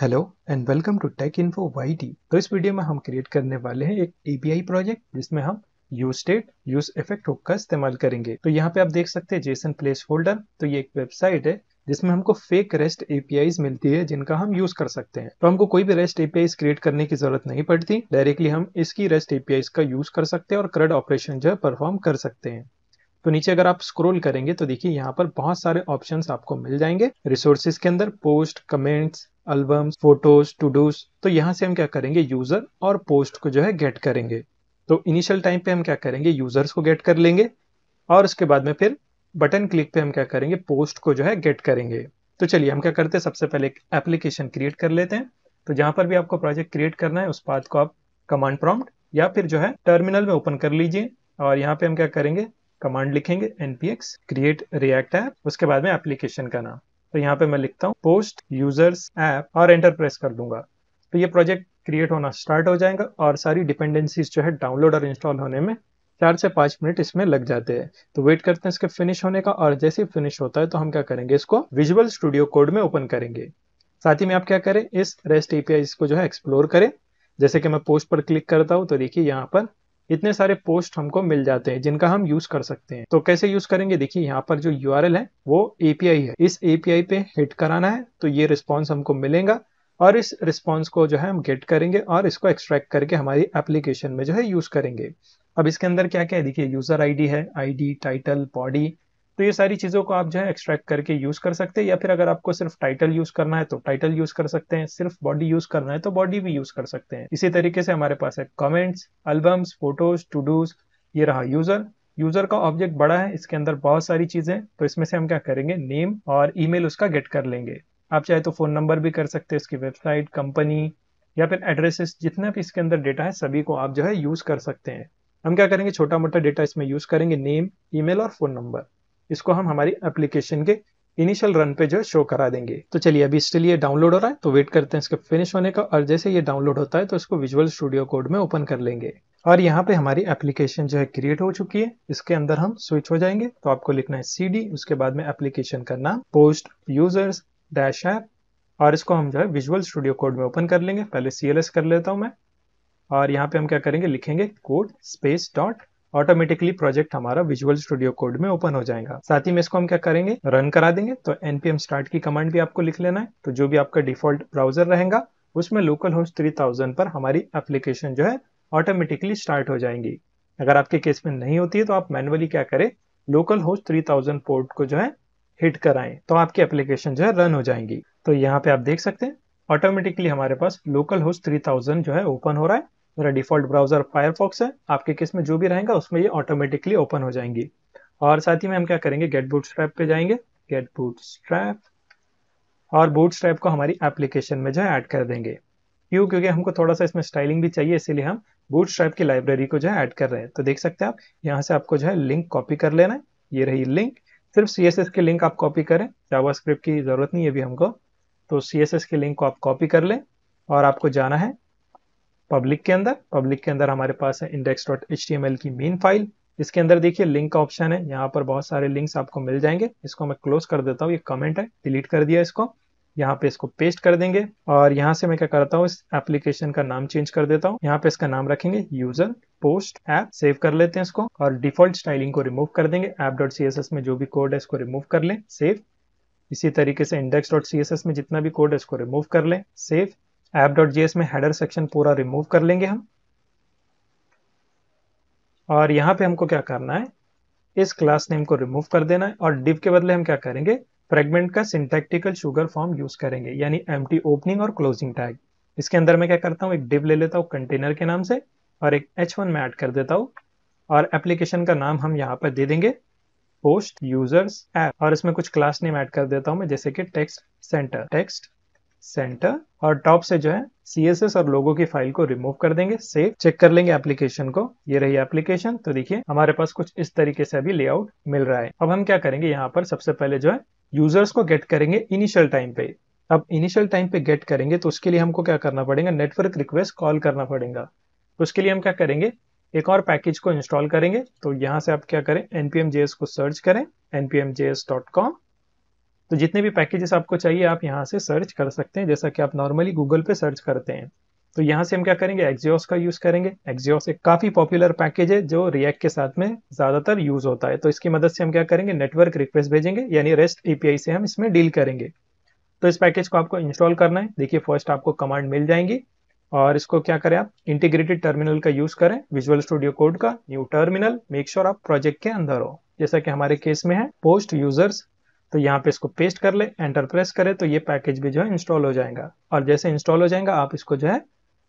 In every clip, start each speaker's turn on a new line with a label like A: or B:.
A: hello and welcome to tech info Y T तो इस video में हम क्रिएट करने वाले हैं एक एपीआई प्रोजेक्ट जिसमें हम use state use effect hook का इस्तेमाल करेंगे तो यहाँ पे आप देख सकते हैं जेसन प्लेस होल्डर तो ये एक वेबसाइट है जिसमें हमको फेक रेस्ट एपीआई मिलती है जिनका हम यूज कर सकते हैं तो हमको कोई भी रेस्ट एपीआई क्रिएट करने की जरूरत नहीं पड़ती डायरेक्टली हम इसकी रेस्ट एपीआई का यूज कर सकते हैं और करड ऑपरेशन जो है परफॉर्म कर सकते हैं तो नीचे अगर आप स्क्रॉल करेंगे तो देखिए यहाँ पर बहुत सारे ऑप्शंस आपको मिल जाएंगे रिसोर्सेज के अंदर post comments albums photos to dos तो यहाँ से हम क्या करेंगे यूजर और पोस्ट को जो है गेट करेंगे तो इनिशियल टाइम पे हम क्या करेंगे यूजर्स को गेट कर लेंगे और उसके बाद में फिर बटन क्लिक पे हम क्या करेंगे पोस्ट को जो है गेट करेंगे तो चलिए हम क्या करते हैं सबसे पहले एक एप्लीकेशन क्रिएट कर लेते हैं तो जहां पर भी आपको प्रोजेक्ट क्रिएट करना है उस पाथ को आप कमांड प्रॉम्प्ट या फिर जो है टर्मिनल में ओपन कर लीजिए और यहाँ पे हम क्या करेंगे कमांड लिखेंगे npx create react app उसके बाद में एप्लीकेशन का नाम तो यहाँ पे मैं लिखता हूँ पोस्ट यूजर्स ऐप और एंटर प्रेस कर दूंगा तो ये प्रोजेक्ट क्रिएट होना स्टार्ट हो जाएगा और सारी डिपेंडेंसीज जो है डाउनलोड और इंस्टॉल होने में चार से पाँच मिनट इसमें लग जाते हैं तो वेट करते हैं इसके फिनिश होने का और जैसे ही फिनिश होता है तो हम क्या करेंगे इसको विजुअल स्टूडियो कोड में ओपन करेंगे साथ ही में आप क्या करें इस रेस्ट एपीआई को जो है एक्सप्लोर करें जैसे कि मैं पोस्ट पर क्लिक करता हूँ तो देखिए यहाँ पर इतने सारे पोस्ट हमको मिल जाते हैं जिनका हम यूज कर सकते हैं तो कैसे यूज करेंगे देखिए यहाँ पर जो यू है वो एपीआई है इस एपीआई पे हिट कराना है तो ये रिस्पॉन्स हमको मिलेगा और इस रिस्पॉन्स को जो है हम गेट करेंगे और इसको एक्सट्रैक्ट करके हमारी एप्लीकेशन में जो है यूज करेंगे अब इसके अंदर क्या क्या है देखिए यूजर आईडी है आईडी टाइटल बॉडी तो ये सारी चीज़ों को आप जो है एक्सट्रैक्ट करके यूज़ कर सकते हैं या फिर अगर आपको सिर्फ टाइटल यूज़ करना है तो टाइटल यूज़ कर सकते हैं सिर्फ बॉडी यूज़ करना है तो बॉडी भी यूज़ कर सकते हैं इसी तरीके से हमारे पास है comments albums photos to dos ये रहा यूज़र यूज़र का ऑब्जेक्ट बड़ा है इसके अंदर बहुत सारी चीज़ें तो इसमें से हम क्या करेंगे नेम और ईमेल उसका गेट कर लेंगे आप चाहे तो फ़ोन नंबर भी कर सकते हैं इसकी वेबसाइट कंपनी या फिर एड्रेसेस जितना भी इसके अंदर डेटा है सभी को आप जो है यूज़ कर सकते हैं हम क्या करेंगे छोटा मोटा डेटा इसमें यूज़ करेंगे नेम ईमेल और फ़ोन नंबर इसको हम हमारी एप्लीकेशन के इनिशियल रन पे जो है शो करा देंगे तो चलिए अभी इसके लिए डाउनलोड हो रहा है तो वेट करते हैं इसके फिनिश होने का और जैसे ये डाउनलोड होता है तो इसको विजुअल स्टूडियो कोड में ओपन कर लेंगे और यहाँ पे हमारी एप्लीकेशन जो है क्रिएट हो चुकी है इसके अंदर हम स्विच हो जाएंगे तो आपको लिखना है सी उसके बाद में एप्लीकेशन का नाम पोस्ट यूजर्स डैश ऐप और इसको हम जो है विजुअल स्टूडियो कोड में ओपन कर लेंगे पहले सी कर लेता हूँ मैं और यहाँ पे हम क्या करेंगे लिखेंगे code space dot automatically project हमारा विजुअल स्टूडियो कोड में ओपन हो जाएगा साथ ही में इसको हम क्या करेंगे रन करा देंगे तो npm start की कमांड भी आपको लिख लेना है तो जो भी आपका डिफॉल्ट ब्राउजर रहेगा उसमें लोकल होस्ट थाउजेंड पर हमारी एप्लीकेशन जो है ऑटोमेटिकली स्टार्ट हो जाएंगी अगर आपके केस में नहीं होती है तो आप मैनुअली क्या करें लोकल होस्ट थाउजेंड पोर्ट को जो है हिट कराएं तो आपकी एप्लीकेशन जो है रन हो जाएंगी तो यहाँ पे आप देख सकते हैं ऑटोमेटिकली हमारे पास लोकल होस्ट 3000 जो है ओपन हो रहा है मेरा डिफॉल्ट ब्राउज़र फायरफॉक्स है आपके किस में जो भी रहेगा उसमें ये ऑटोमेटिकली ओपन हो जाएंगी और साथ ही में हम क्या करेंगे गेट बूट स्ट्रैप पे जाएंगे गेट बूट स्ट्रैप और बूट स्ट्रैप को हमारी एप्लीकेशन में जो है ऐड कर देंगे क्यों क्योंकि हमको थोड़ा सा इसमें स्टाइलिंग भी चाहिए इसीलिए हम बूट स्ट्रैप की लाइब्रेरी को जो है ऐड कर रहे हैं तो देख सकते हैं आप यहाँ से आपको जो है लिंक कॉपी कर लेना है ये रही लिंक सिर्फ सी की लिंक आप कॉपी करें जावा की ज़रूरत नहीं है अभी हमको तो सी के लिंक को आप कॉपी कर लें और आपको जाना है पब्लिक के अंदर पब्लिक के अंदर हमारे पास है इंडेक्स डॉट एच की मेन फाइल इसके अंदर देखिए लिंक का ऑप्शन है यहाँ पर बहुत सारे लिंक्स आपको मिल जाएंगे इसको मैं क्लोज कर देता हूँ ये कमेंट है डिलीट कर दिया इसको यहाँ पे इसको पेस्ट कर देंगे और यहाँ से मैं क्या करता हूँ इस एप्लीकेशन का नाम चेंज कर देता हूँ यहाँ पे इसका नाम रखेंगे यूजर पोस्ट ऐप सेव कर लेते हैं इसको और डिफॉल्ट स्टाइलिंग को रिमूव कर देंगे app dot C S S में जो भी कोड है इसको रिमूव कर लें सेव इसी तरीके से index dot C S S में जितना भी कोड है इसको रिमूव कर लें सेव ऐप में हेडर सेक्शन पूरा रिमूव कर लेंगे हम और यहाँ पे हमको क्या करना है इस क्लास नेम को रिमूव कर देना है और डिव के बदले हम क्या करेंगे फ्रेगमेंट का सिंटेक्टिकल शुगर फॉर्म यूज करेंगे यानी एम ओपनिंग और क्लोजिंग टैग इसके अंदर मैं क्या करता हूँ एक डिव ले लेता हूँ कंटेनर के नाम से और एक एच वन में ऐड कर देता हूँ और एप्लीकेशन का नाम हम यहाँ पर दे देंगे पोस्ट यूजर्स ऐप और इसमें कुछ क्लास नेम ऐड कर देता हूँ मैं जैसे कि टेक्स्ट सेंटर टेक्स्ट सेंटर और टॉप से जो है सीएसएस और लोगों की फाइल को रिमूव कर देंगे सेव चेक कर लेंगे एप्लीकेशन को ये रही एप्लीकेशन तो देखिए हमारे पास कुछ इस तरीके से अभी लेआउट मिल रहा है अब हम क्या करेंगे यहाँ पर सबसे पहले जो है यूजर्स को गेट करेंगे इनिशियल टाइम पे अब इनिशियल टाइम पे गेट करेंगे तो उसके लिए हमको क्या करना पड़ेगा नेटवर्क रिक्वेस्ट कॉल करना पड़ेगा तो उसके लिए हम क्या करेंगे एक और पैकेज को इंस्टॉल करेंगे तो यहाँ से आप क्या करें npm.js को सर्च करें npm.js.com तो जितने भी पैकेजेस आपको चाहिए आप यहाँ से सर्च कर सकते हैं जैसा कि आप नॉर्मली गूगल पे सर्च करते हैं तो यहाँ से हम क्या करेंगे एक्जियोस का यूज़ करेंगे एक्जियोस एक काफ़ी पॉपुलर पैकेज है जो रिएक्ट के साथ में ज़्यादातर यूज़ होता है तो इसकी मदद से हम क्या करेंगे नेटवर्क रिक्वेस्ट भेजेंगे यानी रेस्ट एपीआई से हम इसमें डील करेंगे तो इस पैकेज को आपको इंस्टॉल करना है देखिए फर्स्ट आपको कमांड मिल जाएंगी और इसको क्या करें आप इंटीग्रेटेड टर्मिनल का यूज़ करें विजुअल स्टूडियो कोड का न्यू टर्मिनल मेक श्योर आप प्रोजेक्ट के अंदर हो जैसा कि हमारे केस में है पोस्ट यूजर्स तो यहाँ पे इसको पेस्ट कर ले एंटर प्रेस करें तो ये पैकेज भी जो है इंस्टॉल हो जाएगा और जैसे इंस्टॉल हो जाएगा आप इसको जो है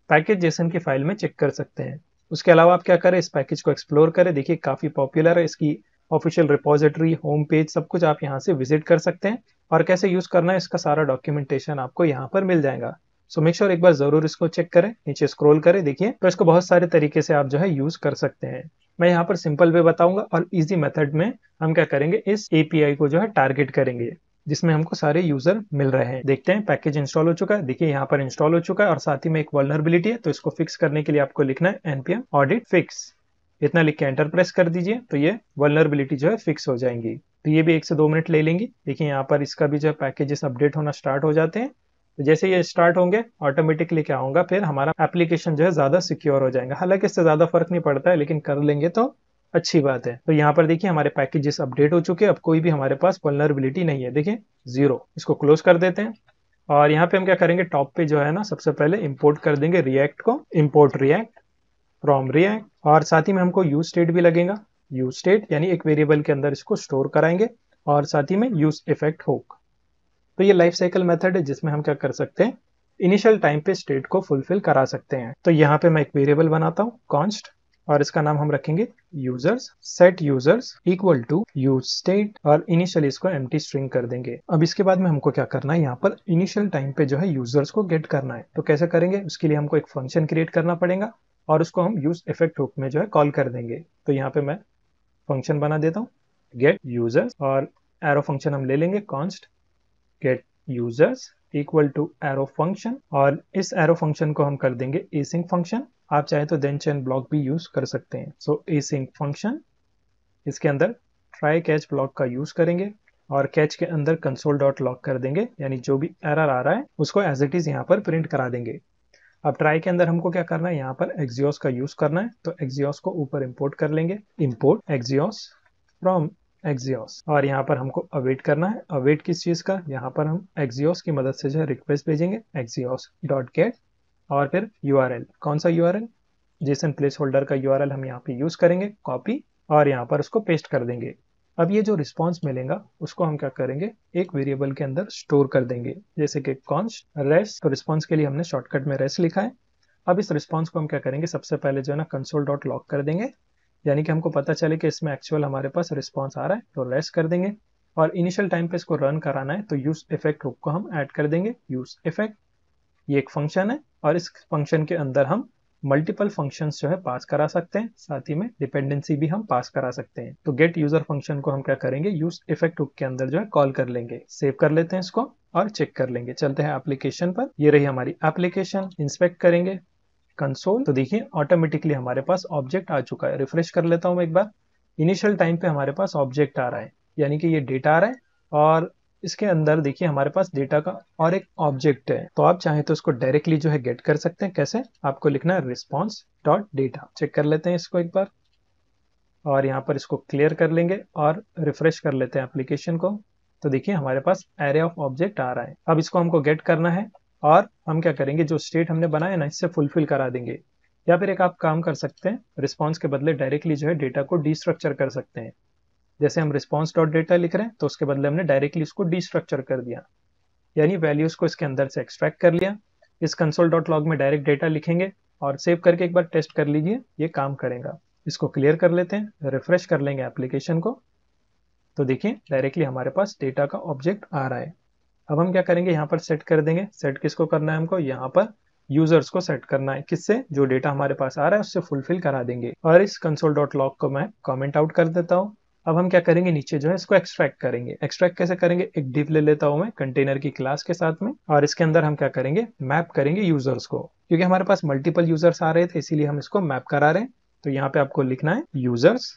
A: पैकेज जैसन की फाइल में चेक कर सकते हैं उसके अलावा आप क्या करें इस पैकेज को एक्सप्लोर करें देखिए काफ़ी पॉपुलर है इसकी ऑफिशियल रिपोजिटरी होम पेज सब कुछ आप यहाँ से विजिट कर सकते हैं और कैसे यूज़ करना है इसका सारा डॉक्यूमेंटेशन आपको यहाँ पर मिल जाएगा सो मेक श्योर एक बार जरूर इसको चेक करें नीचे स्क्रोल करें देखिए तो इसको बहुत सारे तरीके से आप जो है यूज कर सकते हैं मैं यहाँ पर सिंपल वे बताऊंगा और इजी मेथड में हम क्या करेंगे इस एपीआई को जो है टारगेट करेंगे जिसमें हमको सारे यूजर मिल रहे हैं देखते हैं पैकेज इंस्टॉल हो चुका है देखिए यहाँ पर इंस्टॉल हो चुका है और साथ ही में एक वर्नरबिलिटी है तो इसको फिक्स करने के लिए आपको लिखना है एनपीएम ऑडिट फिक्स इतना लिख के एंटर प्रेस कर दीजिए तो ये वर्नरबिलिटी जो है फिक्स हो जाएंगी तो ये भी एक से दो मिनट ले लेंगी देखिए यहाँ पर इसका भी जो है पैकेजेस अपडेट होना स्टार्ट हो जाते हैं तो जैसे ये स्टार्ट होंगे ऑटोमेटिकली क्या होगा फिर हमारा एप्लीकेशन जो है ज़्यादा सिक्योर हो जाएगा हालांकि इससे ज़्यादा फर्क नहीं पड़ता है लेकिन कर लेंगे तो अच्छी बात है तो यहाँ पर देखिए हमारे पैकेजेस अपडेट हो चुके हैं अब कोई भी हमारे पास वलनरेबिलिटी नहीं है देखिए जीरो इसको क्लोज कर देते हैं और यहाँ पे हम क्या करेंगे टॉप पे जो है ना सबसे पहले इम्पोर्ट कर देंगे रिएक्ट को इम्पोर्ट रिएक्ट फ्रॉम रिएक्ट और साथ ही में हमको यू स्टेट भी लगेगा यू स्टेट यानी एक वेरिएबल के अंदर इसको स्टोर कराएंगे और साथ ही में यूज इफेक्ट होगा तो ये लाइफ साइकिल मेथड है जिसमें हम क्या कर सकते हैं इनिशियल टाइम पे स्टेट को फुलफिल करा सकते हैं तो यहाँ पे मैं एक वेरिएबल बनाता हूँ कॉन्स्ट और इसका नाम हम रखेंगे users set users equal to use state और इनिशियल इसको एम स्ट्रिंग कर देंगे अब इसके बाद में हमको क्या करना है यहाँ पर इनिशियल टाइम पे जो है यूजर्स को गेट करना है तो कैसे करेंगे उसके लिए हमको एक फंक्शन क्रिएट करना पड़ेगा और उसको हम यूज इफेक्ट रूप में जो है कॉल कर देंगे तो यहाँ पे मैं फंक्शन बना देता हूँ गेट यूजर्स और एरो फंक्शन हम ले लेंगे const get users equal to arrow function और इस arrow function को हम कर देंगे async function आप चाहे तो then chain block भी use कर सकते हैं so async function इसके अंदर try कैच block का use करेंगे और catch के अंदर कंसोल डॉट लॉक कर देंगे यानी जो भी error आ रहा है उसको एज इट इज यहाँ पर प्रिंट करा देंगे अब ट्राई के अंदर हमको क्या करना है यहाँ पर एक्सियोस का यूज करना है तो एक्सियोस को ऊपर इम्पोर्ट कर लेंगे इम्पोर्ट एक्सियोस फ्रॉम एक्जियोस और यहाँ पर हमको अवेट करना है अवेट किस चीज का यहाँ पर हम एक्जियोस की मदद से जो है रिक्वेस्ट भेजेंगे एक्जियोस डॉट गेट और फिर यू कौन सा यू जेसन प्लेस होल्डर का यू हम यहाँ पे यूज करेंगे कॉपी और यहाँ पर उसको पेस्ट कर देंगे अब ये जो रिस्पॉन्स मिलेगा उसको हम क्या करेंगे एक वेरिएबल के अंदर स्टोर कर देंगे जैसे कि कॉन्स रेस तो रिस्पॉन्स के लिए हमने शॉर्टकट में रेस लिखा है अब इस रिस्पॉन्स को हम क्या करेंगे सबसे पहले जो है ना कंसोल डॉट लॉक कर देंगे यानी कि हमको पता चले कि इसमें एक्चुअल हमारे पास रिस्पॉन्स आ रहा है तो रेस्ट कर देंगे और इनिशियल टाइम पे इसको रन कराना है तो यूज इफेक्ट रूप को हम ऐड कर देंगे यूज इफेक्ट ये एक फंक्शन है और इस फंक्शन के अंदर हम मल्टीपल फंक्शंस जो है पास करा सकते हैं साथ ही में डिपेंडेंसी भी हम पास करा सकते हैं तो गेट यूजर फंक्शन को हम क्या करेंगे यूज इफेक्ट के अंदर जो है कॉल कर लेंगे सेव कर लेते हैं इसको और चेक कर लेंगे चलते हैं एप्लीकेशन पर ये रही हमारी एप्लीकेशन इंस्पेक्ट करेंगे कंसोल तो देखिए ऑटोमेटिकली हमारे पास ऑब्जेक्ट आ चुका है रिफ्रेश कर लेता हूँ एक बार इनिशियल टाइम पे हमारे पास ऑब्जेक्ट आ रहा है यानी कि ये डेटा आ रहा है और इसके अंदर देखिए हमारे पास डेटा का और एक ऑब्जेक्ट है तो आप चाहे तो इसको डायरेक्टली जो है गेट कर सकते हैं कैसे आपको लिखना है रिस्पॉन्स डॉट डेटा चेक कर लेते हैं इसको एक बार और यहाँ पर इसको क्लियर कर लेंगे और रिफ्रेश कर लेते हैं एप्लीकेशन को तो देखिए हमारे पास एरे ऑफ ऑब्जेक्ट आ रहा है अब इसको हमको गेट करना है और हम क्या करेंगे जो स्टेट हमने बनाया ना इससे फुलफिल करा देंगे या फिर एक आप काम कर सकते हैं रिस्पॉन्स के बदले डायरेक्टली जो है डेटा को डिस्ट्रक्चर कर सकते हैं जैसे हम रिस्पॉन्स डॉट डेटा लिख रहे हैं तो उसके बदले हमने डायरेक्टली इसको डिस्ट्रक्चर कर दिया यानी वैल्यूज को इसके अंदर से एक्सट्रैक्ट कर लिया इस कंसोल डॉट लॉग में डायरेक्ट डेटा लिखेंगे और सेव करके एक बार टेस्ट कर लीजिए ये काम करेगा इसको क्लियर कर लेते हैं रिफ्रेश कर लेंगे एप्लीकेशन को तो देखिए डायरेक्टली हमारे पास डेटा का ऑब्जेक्ट आ रहा है अब हम क्या करेंगे यहाँ पर सेट कर देंगे सेट किसको करना है हमको यहाँ पर यूजर्स को सेट करना है किससे जो डेटा हमारे पास आ रहा है उससे फुलफिल करा देंगे और इस कंसोल डॉट लॉग को मैं कमेंट आउट कर देता हूँ अब हम क्या करेंगे नीचे जो है इसको एक्सट्रैक्ट करेंगे एक्सट्रैक्ट कैसे करेंगे एक डिप ले लेता हूँ मैं कंटेनर की क्लास के साथ में और इसके अंदर हम क्या करेंगे मैप करेंगे यूजर्स को क्योंकि हमारे पास मल्टीपल यूजर्स आ रहे थे इसीलिए हम इसको मैप करा रहे हैं तो यहाँ पे आपको लिखना है यूजर्स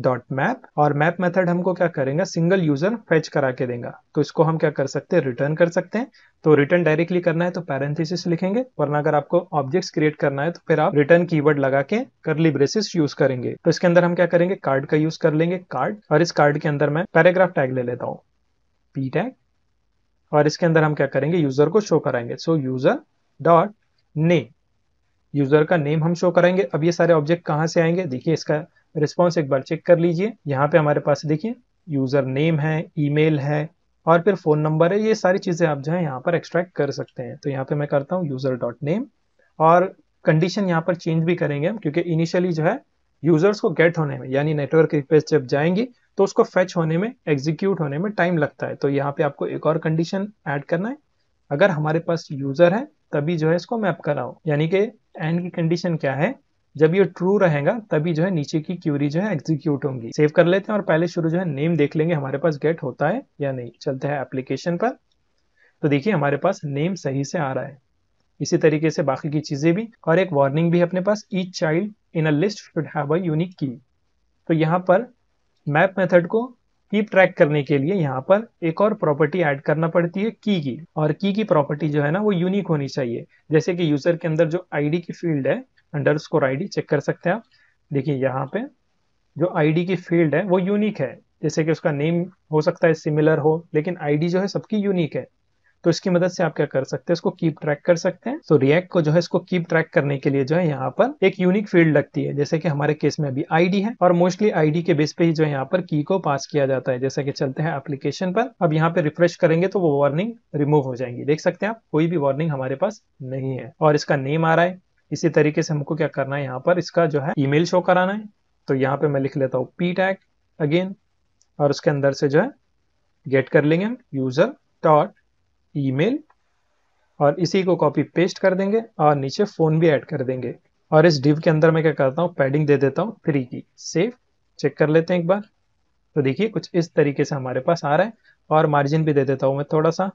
A: डॉट मैप और मैप मेथड हमको क्या करेगा सिंगल यूजर फेच करा के देगा तो इसको हम क्या कर सकते हैं रिटर्न कर सकते हैं तो रिटर्न डायरेक्टली करना है तो पैरेंथिस लिखेंगे वरना अगर आपको ऑब्जेक्ट्स क्रिएट करना है तो फिर आप रिटर्न कीवर्ड लगा के करली ब्रेसिस यूज करेंगे तो इसके अंदर हम क्या करेंगे कार्ड का यूज कर लेंगे कार्ड और इस कार्ड के अंदर मैं पैराग्राफ टैग ले लेता हूँ पी टैग और इसके अंदर हम क्या करेंगे यूजर को शो कराएंगे so user dot name user का नेम हम शो कराएंगे अब ये सारे ऑब्जेक्ट कहाँ से आएंगे देखिए इसका रिस्पॉन्स एक बार चेक कर लीजिए यहाँ पे हमारे पास देखिए यूज़र नेम है ईमेल है और फिर फ़ोन नंबर है ये सारी चीज़ें आप जो है यहाँ पर एक्सट्रैक्ट कर सकते हैं तो यहाँ पे मैं करता हूँ यूज़र डॉट नेम और कंडीशन यहाँ पर चेंज भी करेंगे हम क्योंकि इनिशियली जो है यूज़र्स को गेट होने में यानी नेटवर्क रिक्वेस्ट जब जाएंगी तो उसको फेच होने में एग्जीक्यूट होने में टाइम लगता है तो यहाँ पे आपको एक और कंडीशन ऐड करना है अगर हमारे पास यूज़र है तभी जो है इसको मैप कराओ यानी कि एंड की कंडीशन क्या है जब ये ट्रू रहेगा तभी जो है नीचे की क्यूरी जो है एग्जीक्यूट होंगी सेव कर लेते हैं और पहले शुरू जो है नेम देख लेंगे हमारे पास गेट होता है या नहीं चलते हैं एप्लीकेशन पर तो देखिए हमारे पास नेम सही से आ रहा है इसी तरीके से बाकी की चीजें भी और एक वार्निंग भी अपने पास each child in a list should have a unique key तो यहाँ पर मैप मेथड को कीप ट्रैक करने के लिए यहाँ पर एक और प्रॉपर्टी ऐड करना पड़ती है की की और की की प्रॉपर्टी जो है ना वो यूनिक होनी चाहिए जैसे कि यूजर के अंदर जो आईडी की फील्ड है अंडर स्कोर आई चेक कर सकते हैं आप देखिए यहाँ पे जो आई की फील्ड है वो यूनिक है जैसे कि उसका नेम हो सकता है सिमिलर हो लेकिन आईडी जो है सबकी यूनिक है तो इसकी मदद से आप क्या कर सकते हैं इसको कीप ट्रैक कर सकते हैं तो रिएक्ट को जो है इसको कीप ट्रैक करने के लिए जो है यहाँ पर एक यूनिक फील्ड लगती है जैसे कि हमारे केस में अभी आईडी है और मोस्टली आईडी के बेस पे ही जो है यहाँ पर की को पास किया जाता है जैसे कि चलते हैं एप्लीकेशन पर अब यहाँ पे रिफ्रेश करेंगे तो वो वार्निंग रिमूव हो जाएंगी देख सकते हैं आप कोई भी वार्निंग हमारे पास नहीं है और इसका नेम आ रहा है इसी तरीके से हमको क्या करना है यहाँ पर इसका जो है ईमेल शो कराना है तो यहाँ पे मैं लिख लेता हूँ पी टैग अगेन और उसके अंदर से जो है गेट कर लेंगे हम यूजर डॉट ईमेल और इसी को कॉपी पेस्ट कर देंगे और नीचे फोन भी ऐड कर देंगे और इस डिव के अंदर मैं क्या करता हूँ पैडिंग दे देता हूँ थ्री की सेफ चेक कर लेते हैं एक बार तो देखिए कुछ इस तरीके से हमारे पास आ रहा है और मार्जिन भी दे देता हूँ मैं थोड़ा सा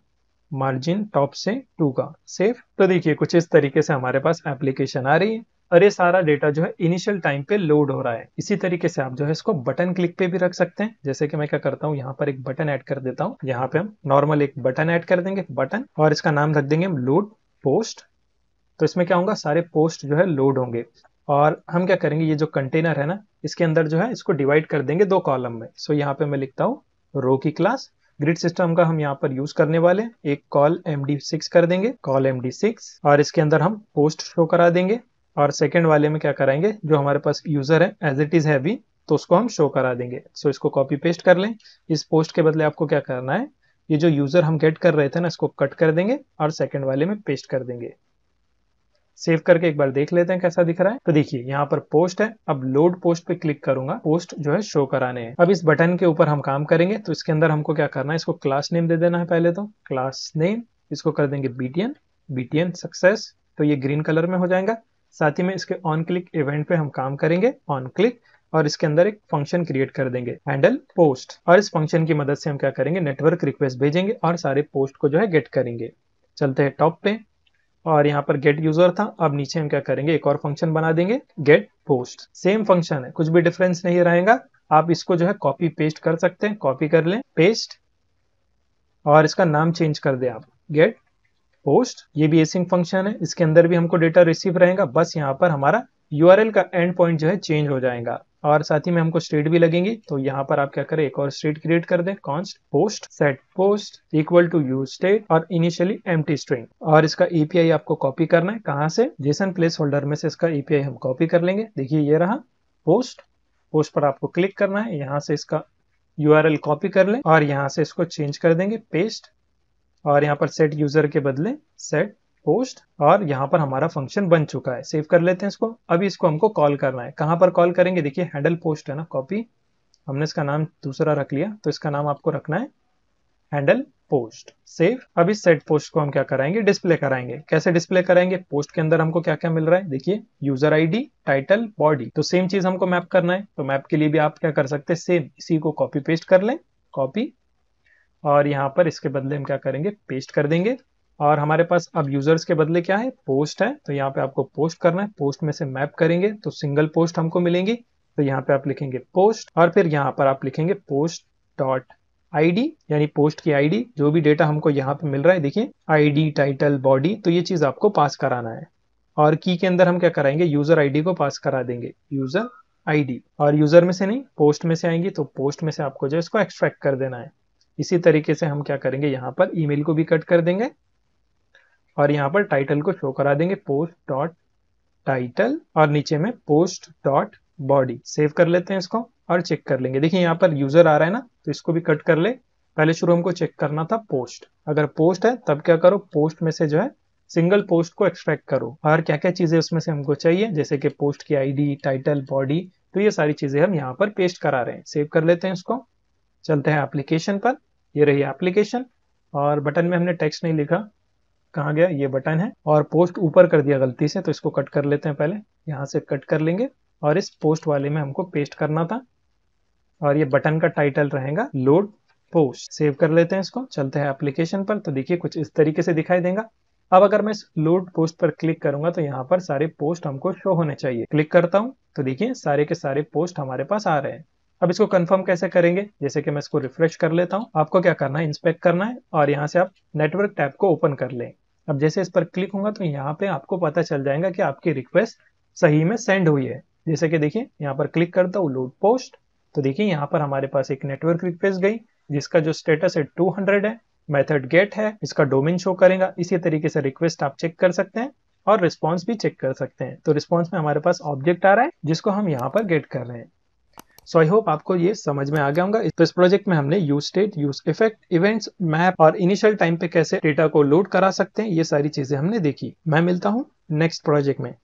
A: मार्जिन टॉप से टू का सेफ तो देखिए कुछ इस तरीके से हमारे पास एप्लीकेशन आ रही है और ये सारा डेटा जो है इनिशियल टाइम पे लोड हो रहा है इसी तरीके से आप जो है इसको बटन क्लिक पे भी रख सकते हैं जैसे कि मैं क्या करता हूँ यहाँ पर एक बटन ऐड कर देता हूँ यहाँ पे हम नॉर्मल एक बटन ऐड कर देंगे बटन और इसका नाम रख देंगे हम लोड पोस्ट तो इसमें क्या होगा सारे पोस्ट जो है लोड होंगे और हम क्या करेंगे ये जो कंटेनर है ना इसके अंदर जो है इसको डिवाइड कर देंगे दो कॉलम में सो यहाँ पे मैं लिखता हूँ रो की क्लास ग्रिड सिस्टम का हम यहाँ पर यूज करने वाले एक कॉल एम कर देंगे कॉल एम सिक्स और इसके अंदर हम पोस्ट शो करा देंगे और सेकेंड वाले में क्या कराएंगे जो हमारे पास यूजर है एज इट इज है तो उसको हम शो करा देंगे सो so, इसको कॉपी पेस्ट कर लें इस पोस्ट के बदले आपको क्या करना है ये जो यूजर हम गेट कर रहे थे ना इसको कट कर देंगे और सेकेंड वाले में पेस्ट कर देंगे सेव करके एक बार देख लेते हैं कैसा दिख रहा है तो देखिए यहाँ पर पोस्ट है अब लोड पोस्ट पे क्लिक करूंगा पोस्ट जो है शो कराने हैं अब इस बटन के ऊपर हम काम करेंगे तो इसके अंदर हमको क्या करना है इसको क्लास नेम दे देना है पहले तो क्लास नेम इसको कर देंगे बीटीएन बीटीएन सक्सेस तो ये ग्रीन कलर में हो जाएगा साथ ही में इसके ऑन क्लिक इवेंट पे हम काम करेंगे ऑन क्लिक और इसके अंदर एक फंक्शन क्रिएट कर देंगे हैंडल पोस्ट और इस फंक्शन की मदद से हम क्या करेंगे नेटवर्क रिक्वेस्ट भेजेंगे और सारे पोस्ट को जो है गेट करेंगे चलते हैं टॉप पे और यहाँ पर गेट यूजर था अब नीचे हम क्या करेंगे एक और फंक्शन बना देंगे गेट पोस्ट सेम फंक्शन है कुछ भी डिफरेंस नहीं रहेगा आप इसको जो है कॉपी पेस्ट कर सकते हैं कॉपी कर लें पेस्ट और इसका नाम चेंज कर दें आप गेट पोस्ट ये भी एसिंग फंक्शन है इसके अंदर भी हमको डेटा रिसीव रहेगा बस यहाँ पर हमारा यूआरएल का एंड पॉइंट जो है चेंज हो जाएगा और साथ ही में हमको स्ट्रीट भी लगेंगी तो यहाँ पर आप क्या करें एक और स्ट्रीट क्रिएट कर दे const post set post equal to use state और इनिशियली एम स्ट्रिंग और इसका एपीआई आपको कॉपी करना है कहाँ से जेसन प्लेस होल्डर में से इसका एपीआई हम कॉपी कर लेंगे देखिए ये रहा पोस्ट पोस्ट पर आपको क्लिक करना है यहाँ से इसका यू कॉपी कर ले और यहाँ से इसको चेंज कर देंगे पेस्ट और यहाँ पर सेट यूजर के बदले सेट पोस्ट और यहाँ पर हमारा फंक्शन बन चुका है सेव कर लेते हैं इसको अभी इसको हमको कॉल करना है कहाँ पर कॉल करेंगे देखिए हैंडल पोस्ट है ना कॉपी हमने इसका नाम दूसरा रख लिया तो इसका नाम आपको रखना है हैंडल पोस्ट सेव अब इस सेट पोस्ट को हम क्या कराएंगे डिस्प्ले कराएंगे कैसे डिस्प्ले कराएंगे पोस्ट के अंदर हमको क्या क्या मिल रहा है देखिए यूजर आईडी टाइटल बॉडी तो सेम चीज हमको मैप करना है तो मैप के लिए भी आप क्या कर सकते हैं सेम इसी को कॉपी पेस्ट कर लें कॉपी और यहाँ पर इसके बदले हम क्या करेंगे पेस्ट कर देंगे और हमारे पास अब यूजर्स के बदले क्या है पोस्ट है तो यहाँ पे आपको पोस्ट करना है पोस्ट में से मैप करेंगे तो सिंगल पोस्ट हमको मिलेंगी तो यहाँ पे आप लिखेंगे पोस्ट और फिर यहाँ पर आप लिखेंगे पोस्ट डॉट आईडी यानी पोस्ट की आईडी जो भी डेटा हमको यहाँ पे मिल रहा है देखिए आईडी टाइटल बॉडी तो ये चीज आपको पास कराना है और की के अंदर हम क्या कराएंगे यूजर आईडी को पास करा देंगे यूजर आईडी और यूजर में से नहीं पोस्ट में से आएंगी तो पोस्ट में से आपको जो इसको एक्सट्रैक्ट कर देना है इसी तरीके से हम क्या करेंगे यहाँ पर ईमेल को भी कट कर देंगे और यहाँ पर टाइटल को शो करा देंगे पोस्ट डॉट टाइटल और नीचे में पोस्ट डॉट बॉडी सेव कर लेते हैं इसको और चेक कर लेंगे देखिए यहाँ पर यूजर आ रहा है ना तो इसको भी कट कर ले पहले शुरू हमको चेक करना था पोस्ट अगर पोस्ट है तब क्या करो पोस्ट में से जो है सिंगल पोस्ट को एक्सट्रैक्ट करो और क्या क्या चीजें उसमें से हमको चाहिए जैसे कि पोस्ट की आईडी टाइटल बॉडी तो ये सारी चीजें हम यहाँ पर पेस्ट करा रहे हैं सेव कर लेते हैं इसको चलते हैं एप्लीकेशन पर ये रही एप्लीकेशन और बटन में हमने टेक्स्ट नहीं लिखा कहा गया ये बटन है और पोस्ट ऊपर कर दिया गलती से तो इसको कट कर लेते हैं पहले यहाँ से कट कर लेंगे और इस पोस्ट वाले में हमको पेस्ट करना था और ये बटन का टाइटल रहेगा लोड पोस्ट सेव कर लेते हैं इसको चलते हैं एप्लीकेशन पर तो देखिए कुछ इस तरीके से दिखाई देगा अब अगर मैं इस लोड पोस्ट पर क्लिक करूंगा तो यहाँ पर सारे पोस्ट हमको शो होने चाहिए क्लिक करता हूँ तो देखिए सारे के सारे पोस्ट हमारे पास आ रहे हैं अब इसको कंफर्म कैसे करेंगे जैसे कि मैं इसको रिफ्रेश कर लेता हूँ आपको क्या करना है इंस्पेक्ट करना है और यहाँ से आप नेटवर्क टैब को ओपन कर लें अब जैसे इस पर क्लिक होगा तो यहाँ पे आपको पता चल जाएगा कि आपकी रिक्वेस्ट सही में सेंड हुई है जैसे कि देखिए यहाँ पर क्लिक करता हूँ लोड पोस्ट तो देखिए यहाँ पर हमारे पास एक नेटवर्क रिक्वेस्ट गई जिसका जो स्टेटस है टू है मेथड गेट है इसका डोमिन शो करेगा इसी तरीके से रिक्वेस्ट आप चेक कर सकते हैं और रिस्पॉन्स भी चेक कर सकते हैं तो रिस्पॉन्स में हमारे पास ऑब्जेक्ट आ रहा है जिसको हम यहाँ पर गेट कर रहे हैं सो आई होप आपको ये समझ में आ गया होगा तो इस प्रोजेक्ट में हमने use state use effect events map और इनिशियल टाइम पे कैसे डेटा को लोड करा सकते हैं ये सारी चीजें हमने देखी मैं मिलता हूँ नेक्स्ट प्रोजेक्ट में